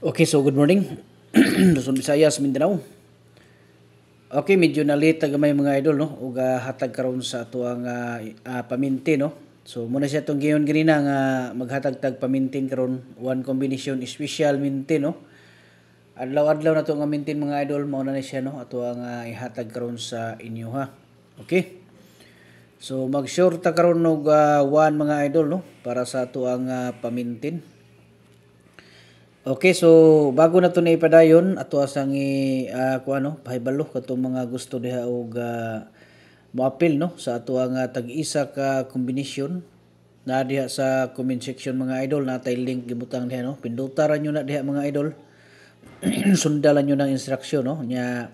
Okay, so good morning. Luzon, Visayas, Mindanao. Okay, medyo na late gamay mga idol no. Ug uh, hatag karon sa atuang uh, ah, uh, ah, pamintin no. So muna siya tong giyon ganina nga uh, maghatag tag pamintin karon one combination special mintin no. Adlaw-adlaw na to nga mintin mga idol mao na ni siya no atuang uh, ah, ihatag karon sa inyo ha. Okay. So mag-sure ta karon og uh, one mga idol no para sa atuang uh, pamintin. Okay, so bago na to na ipadayon ato asang i uh, ah, ko ano, pahibalo katong mga gusto diha og uh, ah, moapil no sa ato ang uh, tag-isa ka combination na diha sa comment section mga idol na natay link gibutang diha no. Pindutan niyo na diha mga idol. Sundalan niyo ng instruction no nya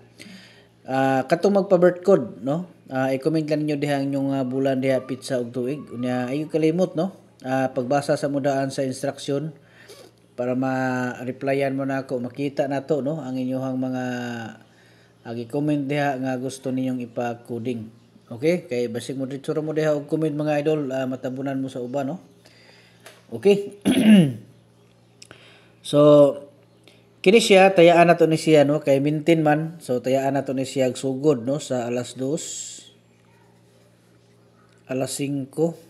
uh, katong magpa-birth code no. Uh, i-comment lang niyo diha ang inyong uh, bulan diha pizza og tuig. Unya ayo kalimot no. Uh, pagbasa sa mudaan sa instruction para ma-replyan mo na ako makita na to no ang inyong mga agi ah, comment diha nga gusto ninyong ipa-coding okay kay basic moderator mo diha og comment mga idol uh, matabunan mo sa uban no okay so kini siya tayaan nato ni siya no kay mintin man so tayaan nato ni siya sugod no sa alas 2 alas 5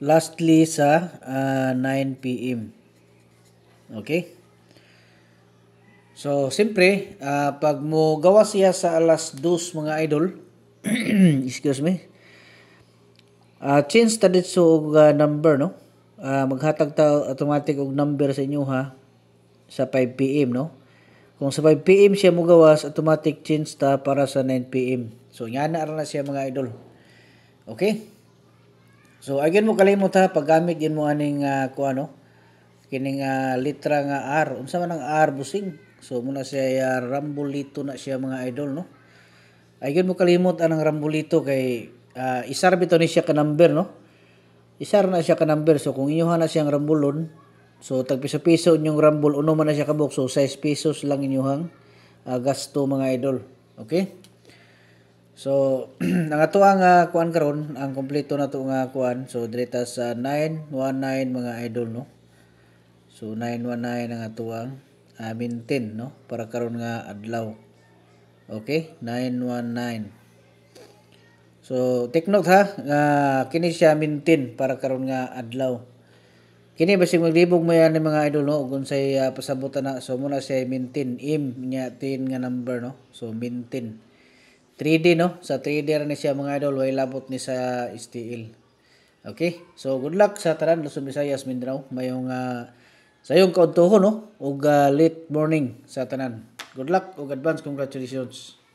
lastly sa uh, 9 p.m. Okay? So, siyempre, uh, pag mo gawa siya sa alas 2 mga idol, excuse me, uh, change ta so uh, ah, number, no? Uh, maghatag ta automatic og number sa inyo ha sa 5 p.m., no? Kung sa 5 p.m. siya mo gawas, automatic change ta para sa 9 p.m. So, nga na na siya mga idol. Okay? So again mo kalimot ha paggamit yun mo aning uh, ano kining uh, litra nga R unsa man ang R busing. So muna siya uh, ah, rambulito na siya mga idol no. Again mo kalimot anang rambulito kay uh, isar bitaw ni siya ka number no. Isar na siya ka number so kung inyuha na siyang rambulon so tag piso piso inyong rambul uno man na siya ka box so 6 pesos lang inyuhang uh, gasto mga idol. Okay? So, ang ato ang uh, kuan karon, ang kompleto na to nga kuan. So, direta sa uh, 919 mga idol no. So, 919 ang ato ang uh, maintain no para karon nga adlaw. Okay, 919. So, take note ha, nga uh, kini siya maintain para karon nga adlaw. Kini basig maglibog mo yan ng eh, mga idol no ug unsay uh, ah, pasabutan na so muna siya maintain im nya tin nga number no. So, maintain. 3D no sa 3D rin siya mga idol way labot ni sa STL okay so good luck sa tanan Luzon Visayas Mindanao mayong uh, ah, sayong kauntuho no ug uh, late morning sa tanan good luck ug advance congratulations